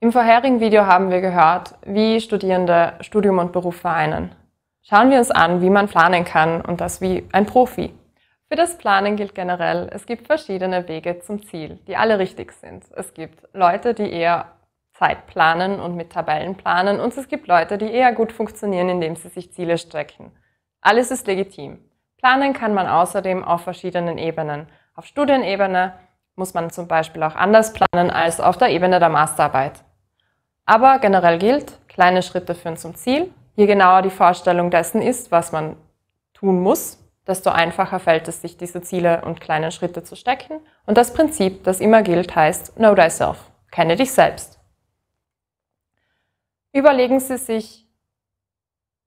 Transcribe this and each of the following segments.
Im vorherigen Video haben wir gehört, wie Studierende Studium und Beruf vereinen. Schauen wir uns an, wie man planen kann und das wie ein Profi. Für das Planen gilt generell, es gibt verschiedene Wege zum Ziel, die alle richtig sind. Es gibt Leute, die eher Zeit planen und mit Tabellen planen und es gibt Leute, die eher gut funktionieren, indem sie sich Ziele strecken. Alles ist legitim. Planen kann man außerdem auf verschiedenen Ebenen. Auf Studienebene muss man zum Beispiel auch anders planen als auf der Ebene der Masterarbeit. Aber generell gilt, kleine Schritte führen zum Ziel. Je genauer die Vorstellung dessen ist, was man tun muss, desto einfacher fällt es sich, diese Ziele und kleinen Schritte zu stecken. Und das Prinzip, das immer gilt, heißt Know Thyself, kenne dich selbst. Überlegen Sie sich,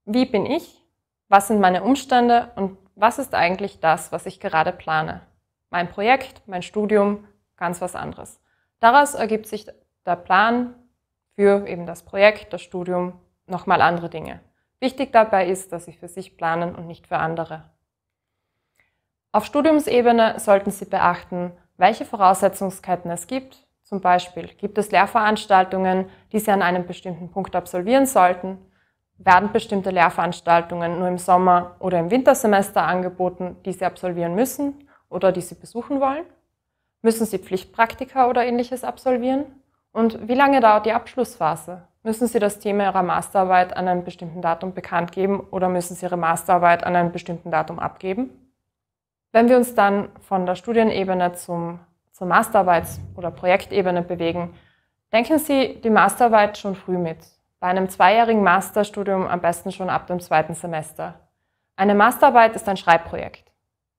wie bin ich, was sind meine Umstände und was ist eigentlich das, was ich gerade plane. Mein Projekt, mein Studium, ganz was anderes. Daraus ergibt sich der Plan, für eben das Projekt, das Studium, nochmal andere Dinge. Wichtig dabei ist, dass Sie für sich planen und nicht für andere. Auf Studiumsebene sollten Sie beachten, welche Voraussetzungsketten es gibt. Zum Beispiel gibt es Lehrveranstaltungen, die Sie an einem bestimmten Punkt absolvieren sollten. Werden bestimmte Lehrveranstaltungen nur im Sommer oder im Wintersemester angeboten, die Sie absolvieren müssen oder die Sie besuchen wollen? Müssen Sie Pflichtpraktika oder ähnliches absolvieren? Und wie lange dauert die Abschlussphase? Müssen Sie das Thema Ihrer Masterarbeit an einem bestimmten Datum bekannt geben oder müssen Sie Ihre Masterarbeit an einem bestimmten Datum abgeben? Wenn wir uns dann von der Studienebene zum, zur Masterarbeits- oder Projektebene bewegen, denken Sie die Masterarbeit schon früh mit. Bei einem zweijährigen Masterstudium am besten schon ab dem zweiten Semester. Eine Masterarbeit ist ein Schreibprojekt.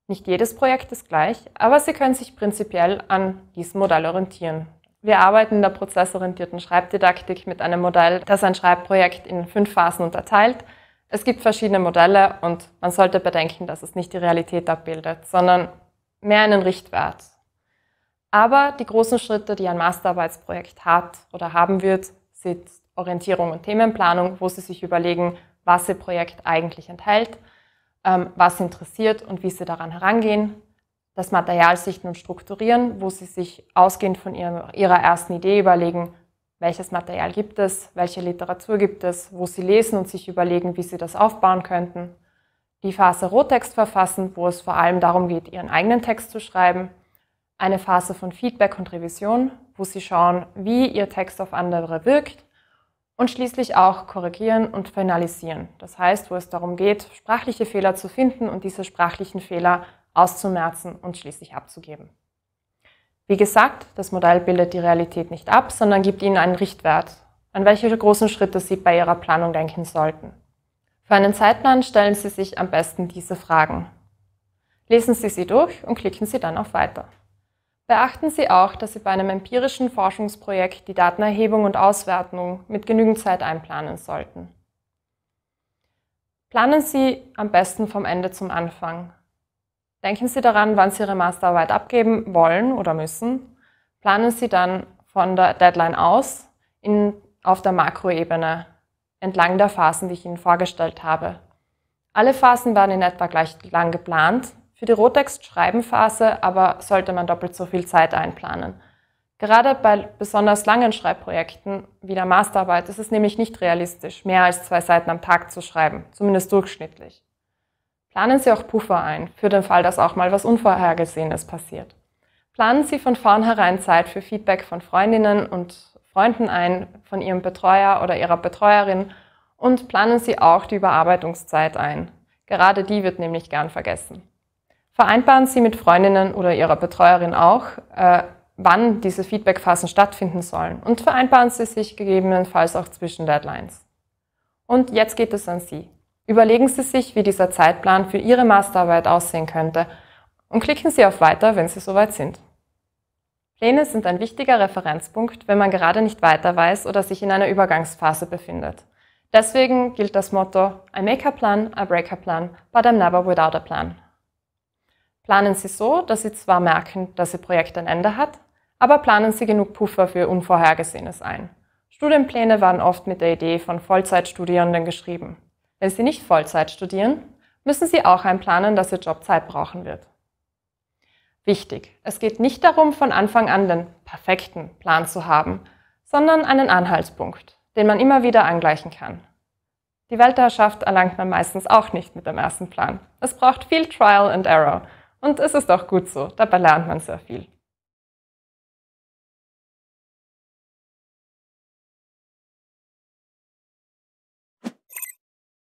Nicht jedes Projekt ist gleich, aber Sie können sich prinzipiell an diesem Modell orientieren, wir arbeiten in der prozessorientierten Schreibdidaktik mit einem Modell, das ein Schreibprojekt in fünf Phasen unterteilt. Es gibt verschiedene Modelle und man sollte bedenken, dass es nicht die Realität abbildet, sondern mehr einen Richtwert. Aber die großen Schritte, die ein Masterarbeitsprojekt hat oder haben wird, sind Orientierung und Themenplanung, wo sie sich überlegen, was ihr Projekt eigentlich enthält, ähm, was interessiert und wie sie daran herangehen das Material sichten und strukturieren, wo sie sich ausgehend von ihrem, ihrer ersten Idee überlegen, welches Material gibt es, welche Literatur gibt es, wo sie lesen und sich überlegen, wie sie das aufbauen könnten. Die Phase Rohtext verfassen, wo es vor allem darum geht, ihren eigenen Text zu schreiben. Eine Phase von Feedback und Revision, wo sie schauen, wie ihr Text auf andere wirkt. Und schließlich auch korrigieren und finalisieren. Das heißt, wo es darum geht, sprachliche Fehler zu finden und diese sprachlichen Fehler auszumerzen und schließlich abzugeben. Wie gesagt, das Modell bildet die Realität nicht ab, sondern gibt Ihnen einen Richtwert, an welche großen Schritte Sie bei Ihrer Planung denken sollten. Für einen Zeitplan stellen Sie sich am besten diese Fragen. Lesen Sie sie durch und klicken Sie dann auf Weiter. Beachten Sie auch, dass Sie bei einem empirischen Forschungsprojekt die Datenerhebung und Auswertung mit genügend Zeit einplanen sollten. Planen Sie am besten vom Ende zum Anfang, Denken Sie daran, wann Sie Ihre Masterarbeit abgeben wollen oder müssen. Planen Sie dann von der Deadline aus in, auf der Makroebene entlang der Phasen, die ich Ihnen vorgestellt habe. Alle Phasen werden in etwa gleich lang geplant, für die Rohtext-Schreibenphase aber sollte man doppelt so viel Zeit einplanen. Gerade bei besonders langen Schreibprojekten wie der Masterarbeit ist es nämlich nicht realistisch, mehr als zwei Seiten am Tag zu schreiben, zumindest durchschnittlich. Planen Sie auch Puffer ein, für den Fall, dass auch mal was Unvorhergesehenes passiert. Planen Sie von vornherein Zeit für Feedback von Freundinnen und Freunden ein, von Ihrem Betreuer oder Ihrer Betreuerin und planen Sie auch die Überarbeitungszeit ein. Gerade die wird nämlich gern vergessen. Vereinbaren Sie mit Freundinnen oder Ihrer Betreuerin auch, äh, wann diese Feedbackphasen stattfinden sollen und vereinbaren Sie sich gegebenenfalls auch zwischen Deadlines. Und jetzt geht es an Sie. Überlegen Sie sich, wie dieser Zeitplan für Ihre Masterarbeit aussehen könnte und klicken Sie auf Weiter, wenn Sie soweit sind. Pläne sind ein wichtiger Referenzpunkt, wenn man gerade nicht weiter weiß oder sich in einer Übergangsphase befindet. Deswegen gilt das Motto I make a plan, I break a plan, but I'm never without a plan. Planen Sie so, dass Sie zwar merken, dass Ihr Projekt ein Ende hat, aber planen Sie genug Puffer für Unvorhergesehenes ein. Studienpläne waren oft mit der Idee von Vollzeitstudierenden geschrieben. Wenn Sie nicht Vollzeit studieren, müssen Sie auch einplanen, dass Ihr Job Zeit brauchen wird. Wichtig, es geht nicht darum, von Anfang an den perfekten Plan zu haben, sondern einen Anhaltspunkt, den man immer wieder angleichen kann. Die Weltherrschaft erlangt man meistens auch nicht mit dem ersten Plan. Es braucht viel Trial and Error. Und es ist auch gut so, dabei lernt man sehr viel.